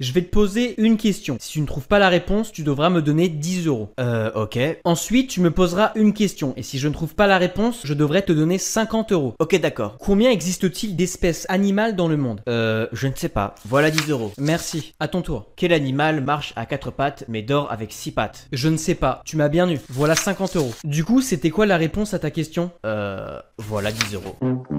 Je vais te poser une question. Si tu ne trouves pas la réponse, tu devras me donner 10 euros. Euh, ok. Ensuite, tu me poseras une question. Et si je ne trouve pas la réponse, je devrais te donner 50 euros. Ok, d'accord. Combien existe-t-il d'espèces animales dans le monde Euh, je ne sais pas. Voilà 10 euros. Merci. À ton tour. Quel animal marche à 4 pattes mais dort avec 6 pattes Je ne sais pas. Tu m'as bien eu. Voilà 50 euros. Du coup, c'était quoi la réponse à ta question Euh, voilà 10 euros.